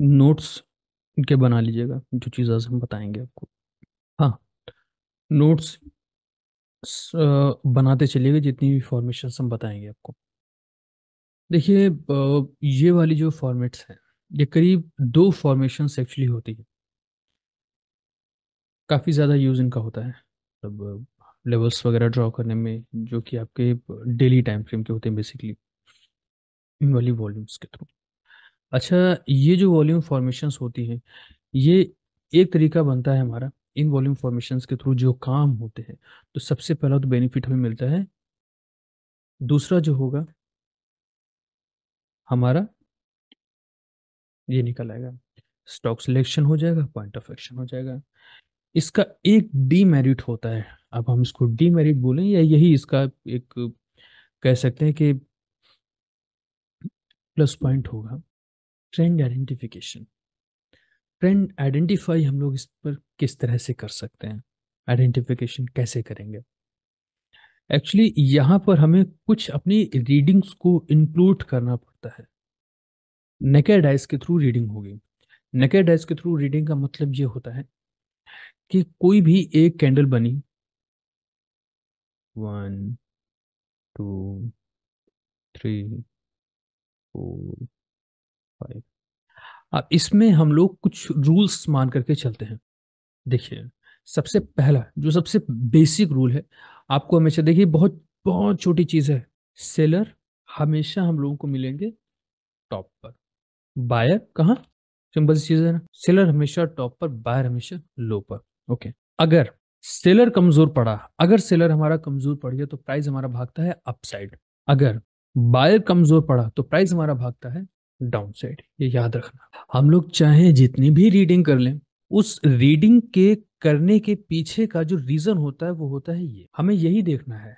Notes के बना लीजिएगा जो चीज़ आज हम बताएंगे आपको हाँ नोट्स बनाते चलिएगा जितनी भी फॉर्मेशन हम बताएंगे आपको देखिए ये वाली जो फॉर्मेट्स हैं ये करीब दो फॉर्मेशंस एक्चुअली होती है काफ़ी ज़्यादा यूज़ इनका होता है मतलब लेवल्स वगैरह ड्रॉ करने में जो कि आपके डेली टाइम फ्रेम के होते हैं बेसिकली इन वाली वॉल्यूम्स के थ्रू अच्छा ये जो वॉल्यूम फॉर्मेशंस होती है ये एक तरीका बनता है हमारा इन वॉल्यूम फॉर्मेशंस के थ्रू जो काम होते हैं तो सबसे पहला तो बेनिफिट हमें मिलता है दूसरा जो होगा हमारा ये निकल आएगा स्टॉक सिलेक्शन हो जाएगा पॉइंट ऑफ एक्शन हो जाएगा इसका एक डीमेरिट होता है अब हम इसको डीमेरिट बोलें या यही इसका एक कह सकते हैं कि प्लस पॉइंट होगा ट्रेंड आइडेंटिफिकेशन ट्रेंड आइडेंटिफाई हम लोग इस पर किस तरह से कर सकते हैं आइडेंटिफिकेशन कैसे करेंगे एक्चुअली यहाँ पर हमें कुछ अपनी रीडिंग्स को इंक्लूड करना पड़ता है नेकेड के थ्रू रीडिंग होगी नेकेडाइज के थ्रू रीडिंग का मतलब ये होता है कि कोई भी एक कैंडल बनी one two three four five अब इसमें हम लोग कुछ रूल्स मान करके चलते हैं देखिए सबसे पहला जो सबसे बेसिक रूल है आपको हमेशा देखिए बहुत बहुत छोटी चीज़ है सेलर हमेशा हम लोगों को मिलेंगे टॉप पर बायर कहाँ सिंपल सी चीज़ है ना सेलर हमेशा टॉप पर बायर हमेशा लो पर ओके अगर सेलर कमज़ोर पड़ा अगर सेलर हमारा कमज़ोर पड़ गया तो प्राइस हमारा भागता है अपसाइड अगर बायर कमज़ोर पड़ा तो प्राइस हमारा भागता है साइड ये याद रखना हम लोग चाहे जितनी भी रीडिंग कर लें उस रीडिंग के करने के पीछे का जो रीज़न होता है वो होता है ये हमें यही देखना है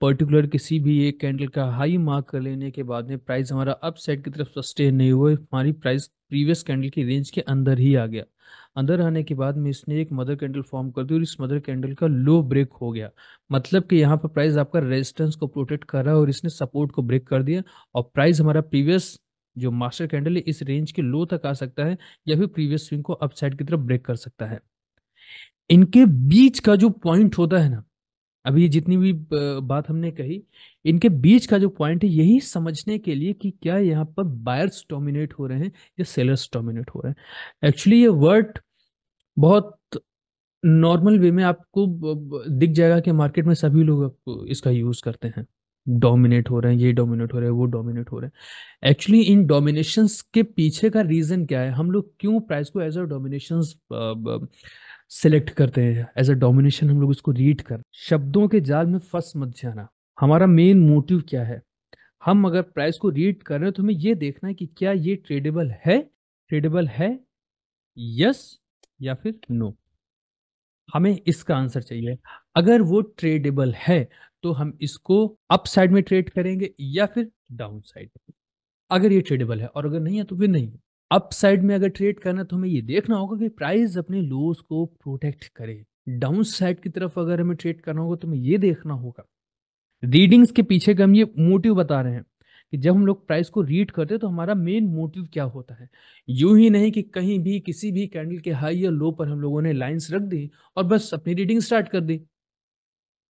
पर्टिकुलर किसी भी एक कैंडल का हाई मार्क कर लेने के बाद में प्राइस हमारा अप साइड की तरफ सस्टेन नहीं हुआ हमारी प्राइस प्रीवियस कैंडल की रेंज के अंदर ही आ गया अंदर आने के बाद में इसने एक मदर कैंडल फॉर्म कर दी और इस मदर कैंडल का लो ब्रेक हो गया मतलब कि यहाँ पर प्राइस आपका रेजिस्टेंस को प्रोटेक्ट कर रहा है और इसने सपोर्ट को ब्रेक कर दिया और प्राइस हमारा प्रीवियस जो मास्टर कैंडल है इस रेंज के लो तक आ सकता है या फिर प्रीवियस स्विंग को अपसाइड की तरफ ब्रेक कर सकता है इनके बीच का जो पॉइंट होता है ना अभी जितनी भी बात हमने कही इनके बीच का जो पॉइंट है यही समझने के लिए कि क्या यहाँ पर बायर्स डोमिनेट हो रहे हैं या सेलर्स डोमिनेट हो रहे हैं एक्चुअली ये वर्ड बहुत नॉर्मल वे में आपको दिख जाएगा कि मार्केट में सभी लोग इसका यूज़ करते हैं डोमिनेट हो रहे हैं ये डोमिनेट हो रहे हैं वो डोमिनेट हो रहे हैं एक्चुअली इन डोमिनेशंस के पीछे का रीज़न क्या है हम लोग क्यों प्राइस को एज अ डोमिनेशंस सेलेक्ट करते हैं एज अ डोमिनेशन हम लोग उसको रीड कर शब्दों के जाल में फंस मत जाना हमारा मेन मोटिव क्या है हम अगर प्राइस को रीड कर रहे हैं तो हमें ये देखना है कि क्या ये ट्रेडेबल है ट्रेडेबल है यस या फिर नो हमें इसका आंसर चाहिए अगर वो ट्रेडेबल है तो हम इसको अप साइड में ट्रेड करेंगे या फिर डाउन साइड अगर ये ट्रेडेबल है और अगर नहीं है तो फिर नहीं अप साइड में अगर ट्रेड करना तो हमें ये देखना होगा कि प्राइस अपने लोस को प्रोटेक्ट करे डाउन साइड की तरफ अगर हमें ट्रेड करना होगा तो हमें ये देखना होगा रीडिंग्स के पीछे का हम ये मोटिव बता रहे हैं कि जब हम लोग प्राइस को रीड करते हैं तो हमारा मेन मोटिव क्या होता है यूं ही नहीं कि कहीं भी किसी भी कैंडल के हाई या लो पर हम लोगों ने लाइंस रख दी और बस अपनी रीडिंग स्टार्ट कर दी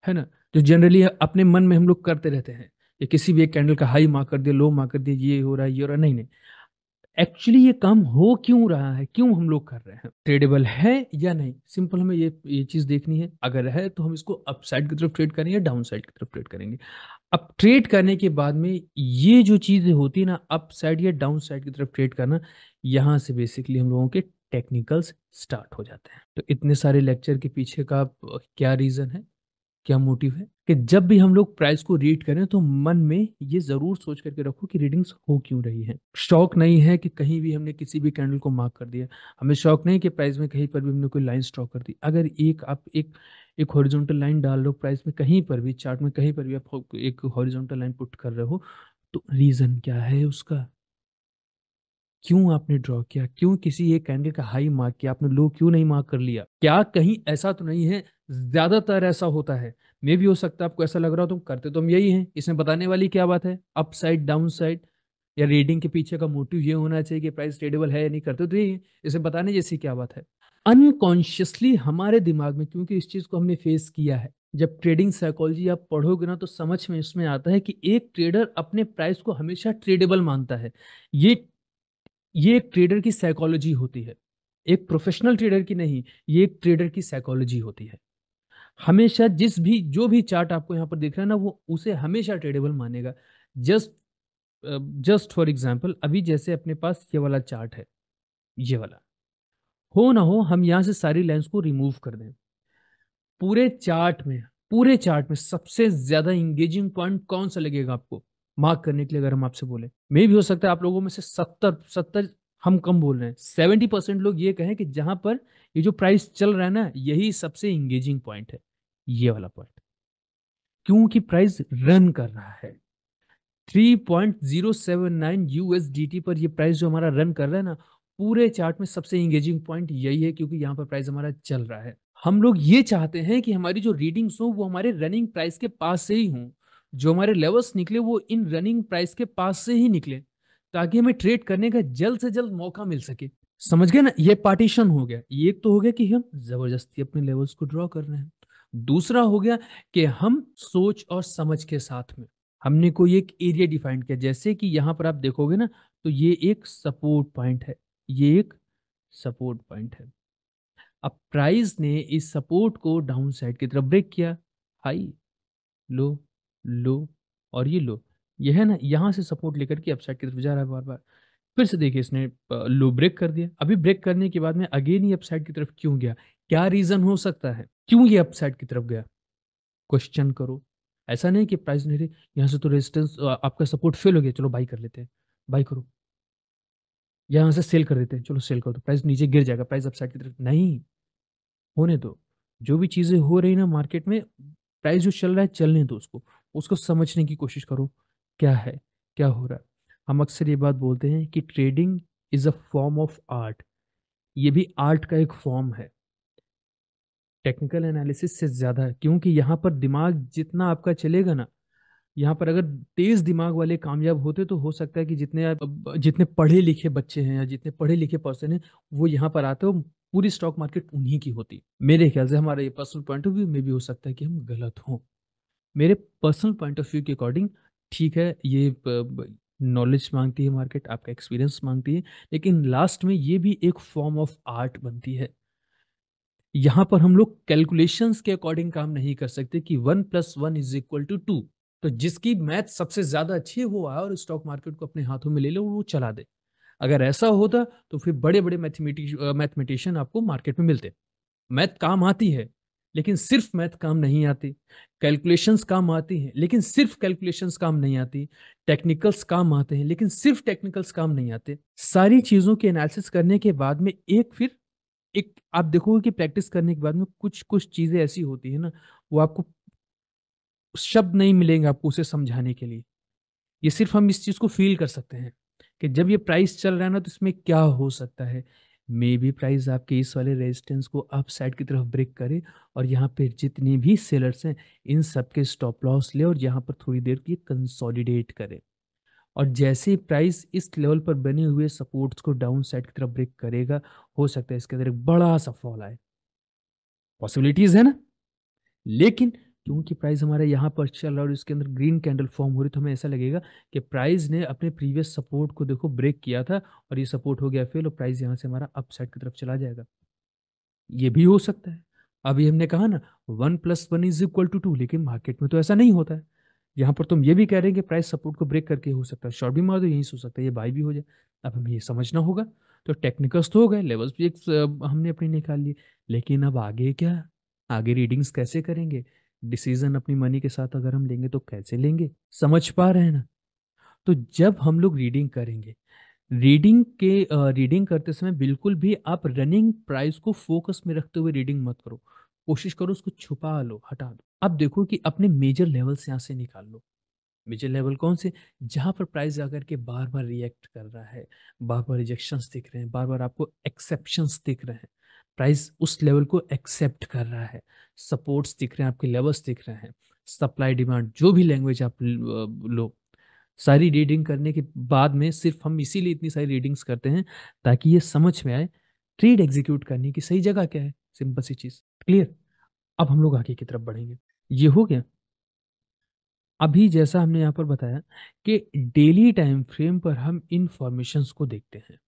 है ना जो जनरली अपने मन में हम लोग करते रहते हैं कि किसी भी एक कैंडल का हाई मार्क कर दिया लो मार्क कर दिया ये हो रहा है ये हो रहा है नहीं नहीं एक्चुअली ये काम हो क्यों रहा है क्यों हम लोग कर रहे हैं ट्रेडेबल है या नहीं सिंपल हमें ये ये चीज़ देखनी है अगर है तो हम इसको अपसाइड की तरफ ट्रेड करेंगे या डाउन साइड की तरफ ट्रेड करेंगे अब ट्रेड करने के बाद में ये जो चीज़ें होती है ना अप साइड या डाउन साइड की तरफ ट्रेड करना यहाँ से बेसिकली हम लोगों के टेक्निकल्स स्टार्ट हो जाते हैं तो इतने सारे लेक्चर के पीछे का क्या रीज़न है क्या मोटिव है कि जब भी हम लोग प्राइस को रीड करें तो मन में ये जरूर सोच करके रखो कि रीडिंग्स हो क्यों रही है शौक नहीं है कि कहीं भी हमने किसी भी कैंडल को मार्क कर दिया हमें शौक नहीं कि प्राइस में कहीं पर भी हमने कोई लाइन ड्रॉ कर दी अगर एक आप एक एक हॉरिजॉन्टल लाइन डाल लो प्राइस में कहीं पर भी चार्ट में कहीं पर भी आप एक हॉरिजॉन्टल लाइन पुट कर रहे हो तो रीज़न क्या है उसका क्यों आपने ड्रॉ किया क्यों किसी एक कैंडल का हाई मार्क किया आपने लो क्यों नहीं मार्क कर लिया क्या कहीं ऐसा तो नहीं है ज्यादातर ऐसा होता है मे भी हो सकता है आपको ऐसा लग रहा हो तुम करते तो हम यही हैं इसमें बताने वाली क्या बात है अप साइड डाउन साइड या रीडिंग के पीछे का मोटिव ये होना चाहिए कि प्राइस ट्रेडेबल है या नहीं करते तो यही है इसे बताने जैसी क्या बात है अनकॉन्शियसली हमारे दिमाग में क्योंकि इस चीज़ को हमने फेस किया है जब ट्रेडिंग साइकोलॉजी आप पढ़ोगे ना तो समझ में इसमें आता है कि एक ट्रेडर अपने प्राइस को हमेशा ट्रेडेबल मानता है ये ये एक ट्रेडर की साइकोलॉजी होती है एक प्रोफेशनल ट्रेडर की नहीं ये एक ट्रेडर की साइकोलॉजी होती है हमेशा जिस भी जो भी चार्ट आपको यहाँ पर दिख रहा है ना वो उसे हमेशा ट्रेडेबल मानेगा जस्ट जस्ट फॉर एग्जाम्पल अभी जैसे अपने पास ये वाला चार्ट है ये वाला हो ना हो हम यहाँ से सारी लाइन्स को रिमूव कर दें पूरे चार्ट में पूरे चार्ट में सबसे ज्यादा इंगेजिंग पॉइंट कौन सा लगेगा आपको मार्क करने के लिए अगर हम आपसे बोले मे भी हो सकता है आप लोगों में से सत्तर सत्तर हम कम बोल रहे हैं सेवेंटी परसेंट लोग ये कहें कि जहां पर ये जो प्राइस चल रहा है ना यही सबसे इंगेजिंग पॉइंट है ये वाला पॉइंट क्योंकि प्राइस रन कर रहा है 3.079 यूएसडीटी पर ये प्राइस जो हमारा रन कर रहा है ना पूरे चार्ट में सबसे इंगेजिंग पॉइंट यही है क्योंकि यहाँ पर प्राइस हमारा चल रहा है हम लोग ये चाहते हैं कि हमारी जो रीडिंग्स हो वो हमारे रनिंग प्राइस के पास से ही हों जो हमारे लेवल्स निकले वो इन रनिंग प्राइस के पास से ही निकले ताकि हमें ट्रेड करने का जल्द से जल्द मौका मिल सके समझ गए ना ये पार्टीशन हो गया ये एक तो हो गया कि हम जबरदस्ती अपने लेवल्स को ड्रॉ कर रहे हैं दूसरा हो गया कि हम सोच और समझ के साथ में हमने कोई एक एरिया डिफाइन किया जैसे कि यहाँ पर आप देखोगे ना तो ये एक सपोर्ट पॉइंट है ये एक सपोर्ट पॉइंट है अब प्राइस ने इस सपोर्ट को डाउन साइड की तरफ ब्रेक किया हाई लो लो और ये लो यह है ना यहाँ से सपोर्ट लेकर के अपसाइड की तरफ जा रहा है बार बार फिर से देखिए इसने लो ब्रेक कर दिया अभी ब्रेक करने के बाद में अगेन ही अपसाइड की तरफ क्यों गया क्या रीजन हो सकता है क्यों ये अपसाइड की तरफ गया क्वेश्चन करो ऐसा नहीं कि प्राइस नहीं रही यहाँ से तो रेजिस्टेंस आपका सपोर्ट फेल हो गया चलो बाई कर लेते हैं बाई करो यहाँ से सेल कर देते हैं चलो सेल करो तो प्राइस नीचे गिर जाएगा प्राइस अपसाइड की तरफ नहीं होने दो जो भी चीज़ें हो रही ना मार्केट में प्राइस जो चल रहा है चलने दो उसको उसको समझने की कोशिश करो क्या है क्या हो रहा है हम अक्सर ये बात बोलते हैं कि trading is a form of art ये भी आर्ट का एक फॉर्म है टेक्निकल एनालिसिस से ज़्यादा क्योंकि यहाँ पर दिमाग जितना आपका चलेगा ना यहाँ पर अगर तेज दिमाग वाले कामयाब होते तो हो सकता है कि जितने जितने पढ़े लिखे बच्चे हैं या जितने पढ़े लिखे पर्सन हैं वो यहाँ पर आते हो पूरी स्टॉक मार्केट उन्हीं की होती मेरे ख्याल से हमारा ये पर्सनल पॉइंट ऑफ व्यू में भी हो सकता है कि हम गलत हों मेरे पर्सनल पॉइंट ऑफ व्यू के अकॉर्डिंग ठीक है ये नॉलेज मांगती है मार्केट आपका एक्सपीरियंस मांगती है लेकिन लास्ट में ये भी एक फॉर्म ऑफ आर्ट बनती है यहाँ पर हम लोग कैलकुलेशंस के अकॉर्डिंग काम नहीं कर सकते कि one plus one is equal to two तो जिसकी मैथ सबसे ज्यादा अच्छी है वो आए और स्टॉक मार्केट को अपने हाथों में ले लो वो चला दे अगर ऐसा होता तो फिर बड़े बड़े मैथमेटिशियन आपको मार्केट में मिलते मैथ काम आती है लेकिन सिर्फ मैथ काम नहीं आती कैलकुलेशंस काम आती हैं लेकिन सिर्फ कैलकुलेशंस काम नहीं आती टेक्निकल्स काम आते हैं लेकिन सिर्फ टेक्निकल्स काम नहीं आते सारी चीज़ों के एनालिसिस करने के बाद में एक फिर एक आप देखोगे कि प्रैक्टिस करने के बाद में कुछ कुछ चीज़ें ऐसी होती है ना वो आपको शब्द नहीं मिलेंगे आपको उसे समझाने के लिए ये सिर्फ हम इस चीज़ को फील कर सकते हैं कि जब ये प्राइस चल रहा है ना तो इसमें क्या हो सकता है मे बी प्राइस आपके इस वाले रेजिस्टेंस को अप साइड की तरफ ब्रेक करे और यहाँ पे जितने भी सेलर्स हैं इन सब के स्टॉप लॉस ले और यहाँ पर थोड़ी देर के कंसोलिडेट करें और जैसे प्राइस इस लेवल पर बने हुए सपोर्ट्स को डाउन साइड की तरफ ब्रेक करेगा हो सकता है इसके अंदर एक बड़ा सा फॉल आए पॉसिबिलिटीज है ना लेकिन क्योंकि प्राइस हमारे यहाँ पर चल रहा है और इसके अंदर ग्रीन कैंडल फॉर्म हो रही तो हमें ऐसा लगेगा कि प्राइस ने अपने प्रीवियस सपोर्ट को देखो ब्रेक किया था और ये सपोर्ट हो गया फेल और प्राइस यहाँ से हमारा अपसाइड की तरफ चला जाएगा ये भी हो सकता है अभी हमने कहा ना one plus one is equal to two लेकिन मार्केट में तो ऐसा नहीं होता है यहाँ पर तुम ये भी कह रहे हैं कि प्राइस सपोर्ट को ब्रेक करके हो सकता है शॉर्ट भी मार दो यहीं से हो सकता है ये बाई भी हो जाए अब हमें ये समझना होगा तो टेक्निकल्स तो हो गए लेवल्स भी एक हमने अपने निकाल लिए लेकिन अब आगे क्या आगे रीडिंग्स कैसे करेंगे डिसीजन अपनी मनी के साथ अगर हम लेंगे तो कैसे लेंगे समझ पा रहे हैं ना तो जब हम लोग रीडिंग करेंगे रीडिंग के रीडिंग करते समय बिल्कुल भी आप रनिंग प्राइस को फोकस में रखते हुए रीडिंग मत करो कोशिश करो उसको छुपा लो हटा दो अब देखो कि अपने मेजर लेवल से यहाँ से निकाल लो मेजर लेवल कौन से जहाँ पर प्राइस जाकर के बार बार रिएक्ट कर रहा है बार बार रिजेक्शंस दिख रहे हैं बार बार आपको एक्सेप्शंस दिख रहे हैं प्राइस उस लेवल को एक्सेप्ट कर रहा है सपोर्ट्स दिख रहे हैं आपके लेवल्स दिख रहे हैं सप्लाई डिमांड जो भी लैंग्वेज आप लो सारी रीडिंग करने के बाद में सिर्फ हम इसीलिए इतनी सारी रीडिंग्स करते हैं ताकि ये समझ में आए ट्रेड एग्जीक्यूट करने की सही जगह क्या है सिंपल सी चीज़ क्लियर अब हम लोग आगे की तरफ बढ़ेंगे ये हो गया अभी जैसा हमने यहाँ पर बताया कि डेली टाइम फ्रेम पर हम इन फॉर्मेशन को देखते हैं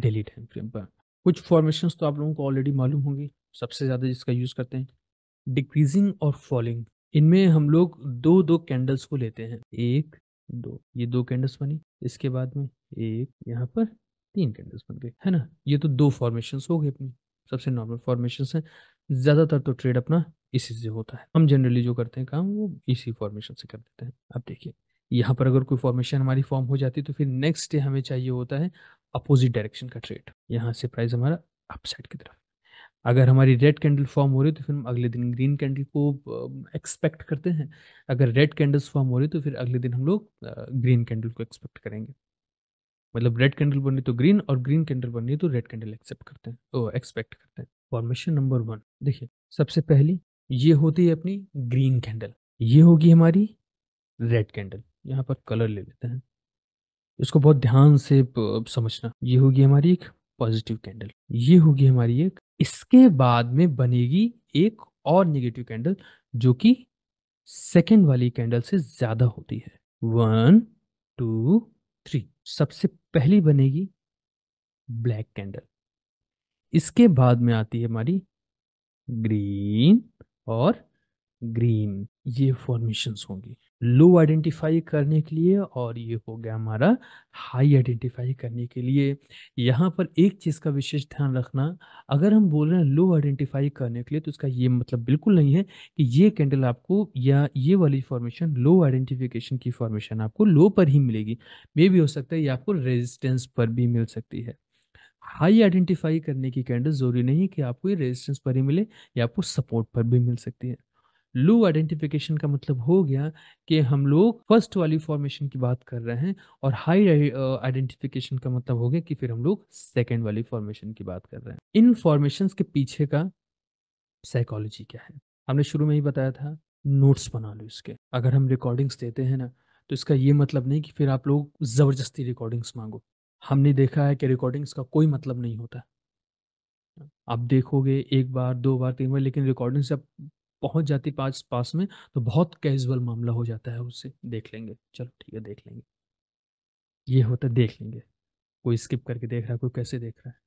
डेली टाइम फ्रेम पर कुछ फॉर्मेशन तो आप लोगों को ऑलरेडी मालूम होगी सबसे ज़्यादा जिसका यूज़ करते हैं डिक्रीजिंग और फॉलिंग इनमें हम लोग दो दो कैंडल्स को लेते हैं एक दो ये दो कैंडल्स बनी इसके बाद में एक यहाँ पर तीन कैंडल्स बन गए है ना ये तो दो फॉर्मेशन हो गए अपनी सबसे नॉर्मल फॉर्मेशन है ज़्यादातर तो ट्रेड अपना इसी से होता है हम जनरली जो करते हैं काम वो इसी फॉर्मेशन से कर देते हैं अब देखिए यहाँ पर अगर कोई फॉर्मेशन हमारी फॉर्म हो जाती तो फिर नेक्स्ट डे हमें चाहिए होता है अपोजिट डायरेक्शन का ट्रेड यहाँ से प्राइस हमारा अपसाइड की तरफ अगर हमारी रेड कैंडल फॉर्म हो रही है तो फिर हम अगले दिन ग्रीन कैंडल को एक्सपेक्ट करते हैं अगर रेड कैंडल्स फॉर्म हो रही तो फिर अगले दिन हम लोग ग्रीन कैंडल को एक्सपेक्ट करेंगे मतलब रेड कैंडल बन रही तो ग्रीन और ग्रीन कैंडल बन रही तो रेड कैंडल एक्सेप्ट करते हैं ओ एक्सपेक्ट करते हैं फॉर्मेशन नंबर वन देखिए सबसे पहली ये होती है अपनी ग्रीन कैंडल ये होगी हमारी रेड कैंडल यहाँ पर कलर ले लेते हैं इसको बहुत ध्यान से समझना ये होगी हमारी एक पॉजिटिव कैंडल ये होगी हमारी एक इसके बाद में बनेगी एक और नेगेटिव कैंडल जो कि सेकेंड वाली कैंडल से ज्यादा होती है वन टू थ्री सबसे पहली बनेगी ब्लैक कैंडल इसके बाद में आती है हमारी ग्रीन और ग्रीन ये फॉर्मेशंस होंगी लो आइडेंटिफाई करने के लिए और ये हो गया हमारा हाई आइडेंटिफाई करने के लिए यहाँ पर एक चीज़ का विशेष ध्यान रखना अगर हम बोल रहे हैं लो आइडेंटिफाई करने के लिए तो इसका ये मतलब बिल्कुल नहीं है कि ये कैंडल आपको या ये वाली फॉर्मेशन लो आइडेंटिफिकेशन की फॉर्मेशन आपको लो पर ही मिलेगी मे भी हो सकता है ये आपको रेजिस्टेंस पर भी मिल सकती है हाई आइडेंटिफाई करने की कैंडल जरूरी नहीं कि आपको ये रेजिस्टेंस पर ही मिले या आपको सपोर्ट पर भी मिल सकती है लो आइडेंटिफिकेशन का मतलब हो गया कि हम लोग फर्स्ट वाली फॉर्मेशन की बात कर रहे हैं और हाई आइडेंटिफिकेशन का मतलब हो गया कि फिर हम लोग सेकेंड वाली फॉर्मेशन की बात कर रहे हैं इन फॉर्मेशन के पीछे का साइकोलॉजी क्या है हमने शुरू में ही बताया था नोट्स बना लो इसके अगर हम रिकॉर्डिंग्स देते हैं ना तो इसका ये मतलब नहीं कि फिर आप लोग ज़बरदस्ती रिकॉर्डिंग्स मांगो हमने देखा है कि रिकॉर्डिंग्स का कोई मतलब नहीं होता आप देखोगे एक बार दो बार तीन बार लेकिन रिकॉर्डिंग्स आप पहुंच जाती पास पास में तो बहुत कैजुअल मामला हो जाता है उससे देख लेंगे चलो ठीक है देख लेंगे ये होता है देख लेंगे कोई स्किप करके देख रहा है कोई कैसे देख रहा है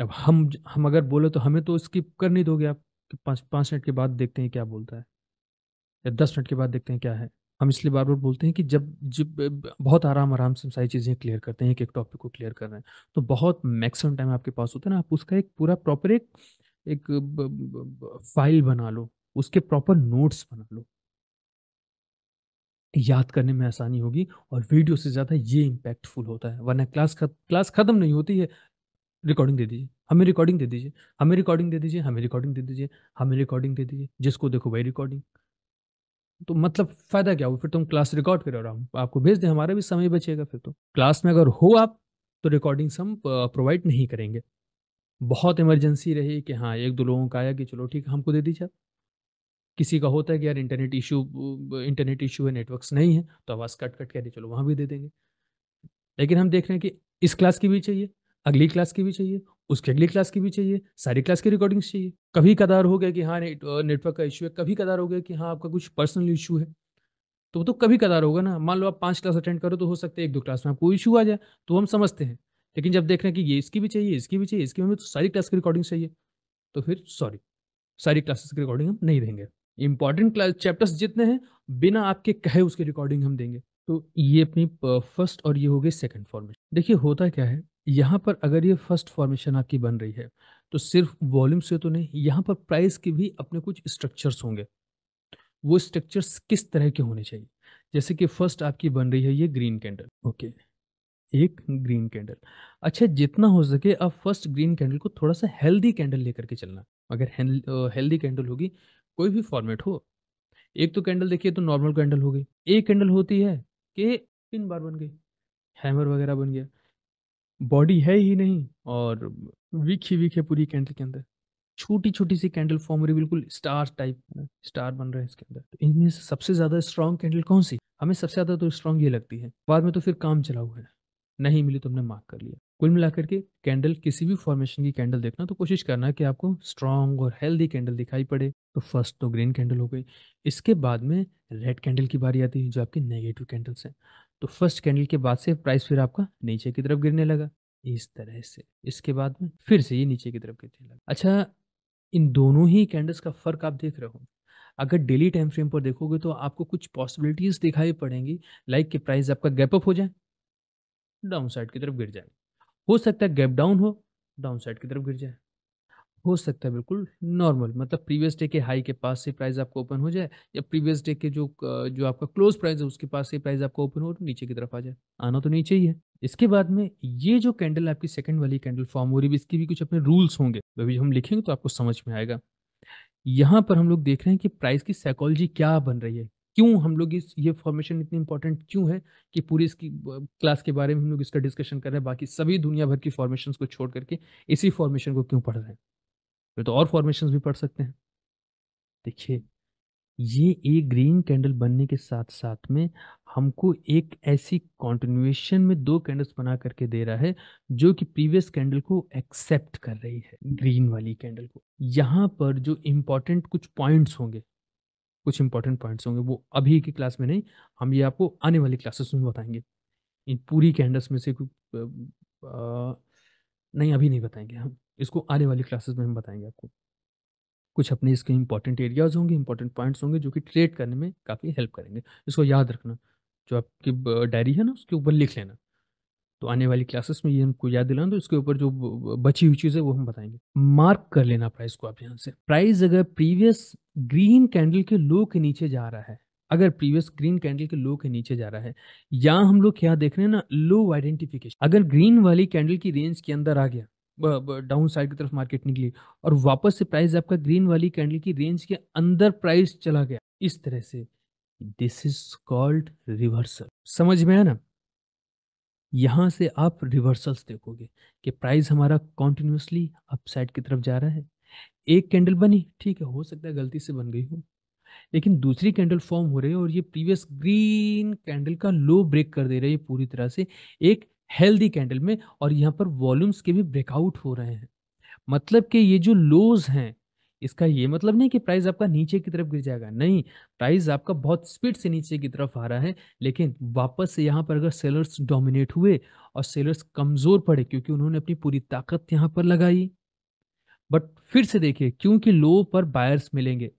अब हम हम अगर बोले तो हमें तो स्किप कर नहीं दोगे आप कि पाँच पाँच मिनट के बाद देखते हैं क्या बोलता है या दस मिनट के बाद देखते हैं क्या है हम इसलिए बार बार बोलते हैं कि जब जब बहुत आराम आराम से हम सारी चीज़ें क्लियर करते हैं एक एक टॉपिक को क्लियर कर रहे हैं तो बहुत मैक्सिमम टाइम आपके पास होता है ना आप उसका एक पूरा प्रॉपर एक एक ब, ब, ब, फाइल बना लो उसके प्रॉपर नोट्स बना लो याद करने में आसानी होगी और वीडियो से ज़्यादा ये इम्पैक्टफुल होता है वरना क्लास खत, क्लास ख़त्म नहीं होती है रिकॉर्डिंग दे दीजिए हमें रिकॉर्डिंग दे दीजिए हमें रिकॉर्डिंग दे दीजिए हमें रिकॉर्डिंग दे दीजिए हमें रिकॉर्डिंग दे दीजिए जिसको देखो भाई रिकॉर्डिंग तो मतलब फ़ायदा क्या हो फिर तुम क्लास रिकॉर्ड करो और हम आपको भेज दें हमारा भी समय बचेगा फिर तो क्लास में अगर हो आप तो रिकॉर्डिंग्स हम प्रोवाइड नहीं करेंगे बहुत इमरजेंसी रही कि हाँ एक दो लोगों का आया कि चलो ठीक हमको दे दीजिए आप किसी का होता है कि यार इंटरनेट इशू इंटरनेट इशू है नेटवर्क्स नहीं है तो आवाज़ कट कट कह चलो वहाँ भी दे देंगे लेकिन हम देख रहे हैं कि इस क्लास की भी चाहिए अगली क्लास की भी चाहिए उसके अगली क्लास की भी चाहिए सारी क्लास की रिकॉर्डिंग्स चाहिए कभी कदार हो गया कि हाँ नेटवर्क का इशू है कभी कदार हो गया कि हाँ आपका कुछ पर्सनल इशू है तो वो तो कभी कदार होगा ना मान लो आप पाँच क्लास अटेंड करो तो हो सकता है एक दो क्लास में आपको इशू आ जाए तो हम समझते हैं लेकिन जब देख रहे हैं कि ये इसकी भी चाहिए इसकी भी चाहिए इसकी भी तो सारी क्लास की रिकॉर्डिंग चाहिए तो फिर सॉरी सारी क्लासेस की रिकॉर्डिंग हम नहीं देंगे इंपॉर्टेंट क्लास चैप्टर्स जितने हैं बिना आपके कहे उसकी रिकॉर्डिंग हम देंगे तो ये अपनी फर्स्ट और ये हो गई सेकेंड फॉर्मेशन देखिए होता क्या है यहाँ पर अगर ये फर्स्ट फॉर्मेशन आपकी बन रही है तो सिर्फ वॉल्यूम से तो नहीं यहाँ पर प्राइस के भी अपने कुछ स्ट्रक्चर्स होंगे वो स्ट्रक्चर्स किस तरह के होने चाहिए जैसे कि फर्स्ट आपकी बन रही है ये ग्रीन कैंडल ओके okay. एक ग्रीन कैंडल अच्छा जितना हो सके अब फर्स्ट ग्रीन कैंडल को थोड़ा सा हेल्दी कैंडल लेकर के चलना अगर हेल्दी कैंडल होगी कोई भी फॉर्मेट हो एक तो कैंडल देखिए तो नॉर्मल कैंडल हो गई एक कैंडल होती है कि पिन बार बन गई हैमर वगैरह बन गया बॉडी है ही नहीं और वीक ही वीक है पूरी कैंडल के अंदर छोटी छोटी सी कैंडल फॉर्म हो रही बिल्कुल स्टार टाइप स्टार बन रहे हैं इसके अंदर तो इनमें सबसे ज़्यादा स्ट्रॉन्ग कैंडल कौन सी हमें सबसे ज़्यादा तो स्ट्रॉन्ग ये लगती है बाद में तो फिर काम चला हुआ है नहीं मिली तो हमने मार्क कर लिया कुल मिलाकर के कैंडल किसी भी फॉर्मेशन की कैंडल देखना तो कोशिश करना कि आपको स्ट्रॉन्ग और हेल्दी कैंडल दिखाई पड़े तो फर्स्ट तो ग्रीन कैंडल हो गई इसके बाद में रेड कैंडल की बारी आती है जो आपके नेगेटिव कैंडल्स हैं तो फर्स्ट कैंडल के बाद से प्राइस फिर आपका नीचे की तरफ गिरने लगा इस तरह से इसके बाद में फिर से ये नीचे की तरफ गिरने लगा अच्छा इन दोनों ही कैंडल्स का फर्क आप देख रहे हो अगर डेली टाइम फ्रेम पर देखोगे तो आपको कुछ पॉसिबिलिटीज़ दिखाई पड़ेंगी लाइक कि प्राइस आपका गैप अप हो जाए डाउन साइड की तरफ गिर जाए हो सकता है गैप डाउन हो डाउन साइड की तरफ गिर जाए हो सकता है बिल्कुल नॉर्मल मतलब प्रीवियस डे के हाई के पास से प्राइस आपको ओपन हो जाए या प्रीवियस डे के जो जो आपका क्लोज प्राइस है उसके पास से प्राइस आपको ओपन हो तो नीचे की तरफ आ जाए आना तो नीचे ही है इसके बाद में ये जो कैंडल आपकी सेकंड वाली कैंडल फॉर्म हो रही है इसके भी कुछ अपने रूल्स होंगे वह भी हम लिखेंगे तो आपको समझ में आएगा यहाँ पर हम लोग देख रहे हैं कि प्राइस की साइकोलॉजी क्या बन रही है क्यों हम लोग इस ये फॉर्मेशन इतनी इंपॉर्टेंट क्यों है कि पूरी इसकी क्लास के बारे में हम लोग इसका डिस्कशन कर रहे हैं बाकी सभी दुनिया भर की फॉर्मेशन को छोड़ करके इसी फॉर्मेशन को क्यों पढ़ रहे हैं फिर तो और फॉर्मेशन भी पढ़ सकते हैं देखिए ये एक ग्रीन कैंडल बनने के साथ साथ में हमको एक ऐसी कॉन्टिन्यूएशन में दो कैंडल्स बना करके दे रहा है जो कि प्रीवियस कैंडल को एक्सेप्ट कर रही है ग्रीन वाली कैंडल को यहाँ पर जो इम्पोर्टेंट कुछ पॉइंट्स होंगे कुछ इंपॉर्टेंट पॉइंट्स होंगे वो अभी की क्लास में नहीं हम ये आपको आने वाली क्लासेस में बताएंगे इन पूरी कैंडस में से आ, नहीं अभी नहीं बताएंगे हम इसको आने वाली क्लासेस में हम बताएंगे आपको कुछ अपने इसके इंपॉर्टेंट एरियाज होंगे इंपॉर्टेंट पॉइंट्स होंगे जो कि ट्रेड करने में काफ़ी हेल्प करेंगे इसको याद रखना जो आपकी डायरी है ना उसके ऊपर लिख लेना तो आने वाली क्लासेस में ये हमको याद दिला दो तो इसके ऊपर जो बची हुई चीज़ है वो हम बताएंगे मार्क कर लेना प्राइस को आप यहाँ से प्राइस अगर प्रीवियस ग्रीन कैंडल के लो के नीचे जा रहा है अगर प्रीवियस ग्रीन कैंडल के लो के नीचे जा रहा है या हम लोग क्या देख रहे हैं ना लो आइडेंटिफिकेशन अगर ग्रीन वाली कैंडल की रेंज के अंदर आ गया डाउन साइड की तरफ मार्केट निकली और वापस से प्राइस आपका ग्रीन वाली कैंडल की रेंज के अंदर प्राइस चला गया इस तरह से दिस इज कॉल्ड रिवर्सल समझ में है ना यहाँ से आप रिवर्सल्स देखोगे कि प्राइस हमारा कॉन्टिन्यूसली अपसाइड की तरफ जा रहा है एक कैंडल बनी ठीक है हो सकता है गलती से बन गई हो लेकिन दूसरी कैंडल फॉर्म हो रही है और ये प्रीवियस ग्रीन कैंडल का लो ब्रेक कर दे रही है पूरी तरह से एक हेल्दी कैंडल में और यहाँ पर वॉल्यूम्स के भी ब्रेकआउट हो रहे हैं मतलब कि ये जो लोज हैं इसका ये मतलब नहीं कि प्राइस आपका नीचे की तरफ गिर जाएगा नहीं प्राइस आपका बहुत स्पीड से नीचे की तरफ आ रहा है लेकिन वापस से यहाँ पर अगर सेलर्स डोमिनेट हुए और सेलर्स कमज़ोर पड़े क्योंकि उन्होंने अपनी पूरी ताकत यहाँ पर लगाई बट फिर से देखिए क्योंकि लो पर बायर्स मिलेंगे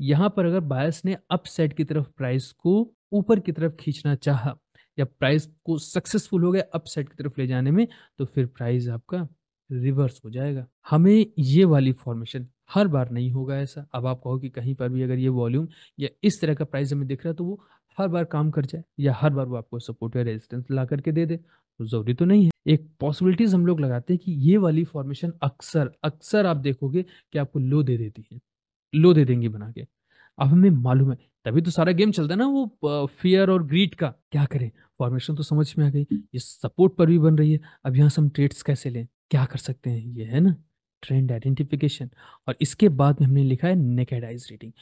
यहाँ पर अगर बायर्स ने अपसेट की तरफ प्राइस को ऊपर की तरफ खींचना चाहा या प्राइस को सक्सेसफुल हो गया अपसेट की तरफ ले जाने में तो फिर प्राइस आपका रिवर्स हो जाएगा हमें ये वाली फॉर्मेशन हर बार नहीं होगा ऐसा अब आप कहो कि कहीं पर भी अगर ये वॉल्यूम या इस तरह का प्राइस हमें दिख रहा है तो वो हर बार काम कर जाए या हर बार वो आपको सपोर्ट या रेजिस्टेंस ला करके दे दे तो जरूरी तो नहीं है एक पॉसिबिलिटीज हम लोग लगाते हैं कि ये वाली फॉर्मेशन अक्सर अक्सर आप देखोगे कि आपको लो दे देती है लो दे देंगी बना के अब हमें मालूम है तभी तो सारा गेम चलता है ना वो फियर और ग्रीड का क्या करें फॉर्मेशन तो समझ में आ गई ये सपोर्ट पर भी बन रही है अब यहाँ से हम ट्रेड्स कैसे लें क्या कर सकते हैं ये है ना ट्रेंड आइडेंटिफिकेशन और इसके बाद में हमने लिखा है नेकेडाइज रीडिंग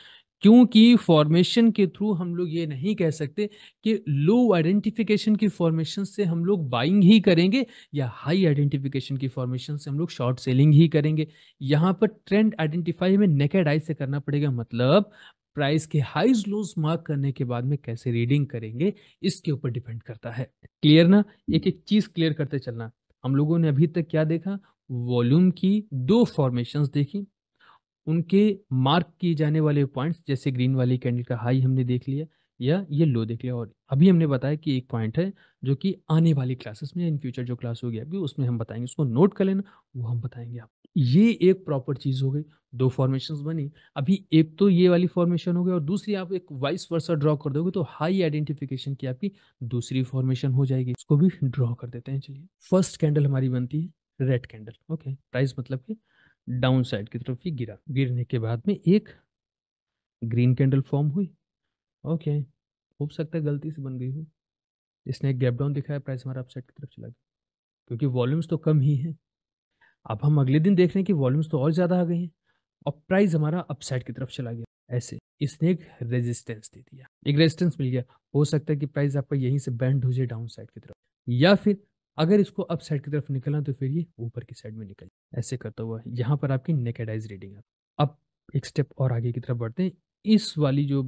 क्योंकि फॉर्मेशन के थ्रू हम लोग ये नहीं कह सकते कि लो आइडेंटिफिकेशन की फॉर्मेशन से हम लोग बाइंग ही करेंगे या हाई आइडेंटिफिकेशन की फॉर्मेशन से हम लोग शॉर्ट सेलिंग ही करेंगे यहाँ पर ट्रेंड आइडेंटिफाई में नेकेड आई से करना पड़ेगा मतलब प्राइस के हाइज लोज मार्क करने के बाद में कैसे रीडिंग करेंगे इसके ऊपर डिपेंड करता है क्लियर ना एक एक चीज क्लियर करते चलना हम लोगों ने अभी तक क्या देखा वॉल्यूम की दो फॉर्मेशंस देखी उनके मार्क किए जाने वाले पॉइंट्स जैसे ग्रीन वाली कैंडल का हाई हमने देख लिया या येल्लो देख लिया और अभी हमने बताया कि एक पॉइंट है जो कि आने वाली क्लासेस में इन फ्यूचर जो क्लास होगी अभी उसमें हम बताएंगे उसको नोट कर लेना वो हम बताएंगे आप ये एक प्रॉपर चीज़ हो गई दो फॉर्मेशन बनी अभी एक तो ये वाली फॉर्मेशन हो गई और दूसरी आप एक वाइस वर्सा ड्रॉ कर दोगे तो हाई आइडेंटिफिकेशन की आपकी दूसरी फॉर्मेशन हो जाएगी उसको भी ड्रॉ कर देते हैं चलिए फर्स्ट कैंडल हमारी बनती है रेड कैंडल ओके प्राइस मतलब कि डाउन साइड की तरफ ही गिरा गिरने के बाद में एक ग्रीन कैंडल फॉर्म हुई ओके हो सकता है गलती से बन गई हो इसने एक गैप डाउन दिखाया प्राइस हमारा अपसाइड की तरफ चला गया क्योंकि वॉल्यूम्स तो कम ही हैं अब हम अगले दिन देख रहे हैं कि वॉल्यूम्स तो और ज़्यादा आ गए हैं और प्राइस हमारा अपसाइड की तरफ चला गया ऐसे इसने एक रेजिस्टेंस दे दिया एक रेजिस्टेंस मिल गया हो सकता है कि प्राइस आपका यहीं से बैंड हो जाए डाउन साइड की तरफ या फिर अगर इसको अप साइड की तरफ निकलना तो फिर ये ऊपर की साइड में निकल ऐसे करता हुआ यहाँ पर आपकी नेकेडाइज रीडिंग है अब एक स्टेप और आगे की तरफ बढ़ते हैं इस वाली जो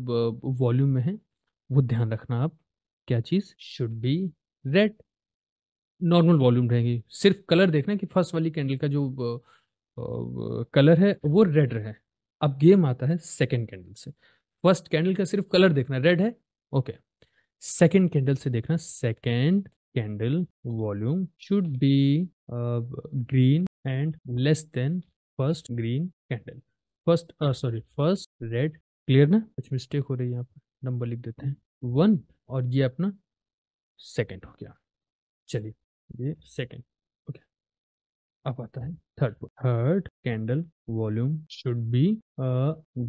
वॉल्यूम में है वो ध्यान रखना आप क्या चीज़ should be red normal volume रहेगी सिर्फ कलर देखना कि फर्स्ट वाली कैंडल का जो कलर है वो रेड रहे अब गेम आता है सेकेंड कैंडल से फर्स्ट कैंडल का सिर्फ कलर देखना रेड है ओके सेकेंड कैंडल से देखना second candle volume should be green and less than first green candle first sorry first red clear ना कुछ मिस्टेक हो रही है यहाँ पर नंबर लिख देते हैं वन और ये अपना सेकंड हो गया चलिए ये सेकंड ओके अब आता है third third candle volume should be a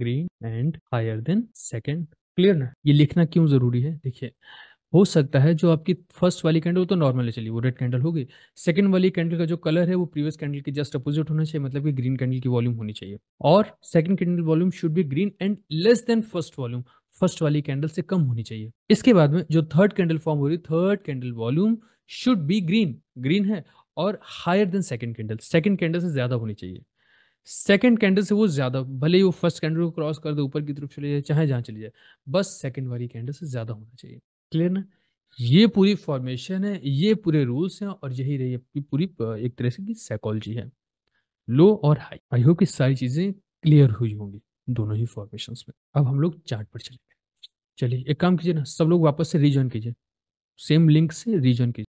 green and higher than second clear ना ये लिखना क्यों जरूरी है देखिए हो सकता है जो आपकी फर्स्ट वाली कैंडल तो वो तो नॉर्मल है चली वो रेड कैंडल होगी सेकंड वाली कैंडल का जो कलर है वो प्रीवियस कैंडल के जस्ट अपोजिट होना चाहिए मतलब कि ग्रीन कैंडल की वॉल्यूम होनी चाहिए और second candle volume should be green and less than first volume first वाली कैंडल से कम होनी चाहिए इसके बाद में जो थर्ड कैंडल फॉर्म हो रही third candle volume should be green green है और higher than second candle second candle से ज्यादा होनी चाहिए सेकंड कैंडल से वो ज्यादा भले ही वो फर्स्ट कैंडल को क्रॉस कर दे ऊपर की तरफ चले जाए चाहे जहाँ चली जाए बस सेकेंड वाली कैंडल से ज्यादा होना चाहिए क्लियर ना ये पूरी फॉर्मेशन है ये पूरे रूल्स हैं और यही रही आपकी पूरी एक तरह से की साइकोलॉजी है लो और हाई आई होप कि सारी चीजें क्लियर हुई होंगी दोनों ही फॉर्मेशन में अब हम लोग चार्ट पर चलेंगे चलिए एक काम कीजिए ना सब लोग वापस से रीजॉइन कीजिए सेम लिंक से रीजॉइन कीजिए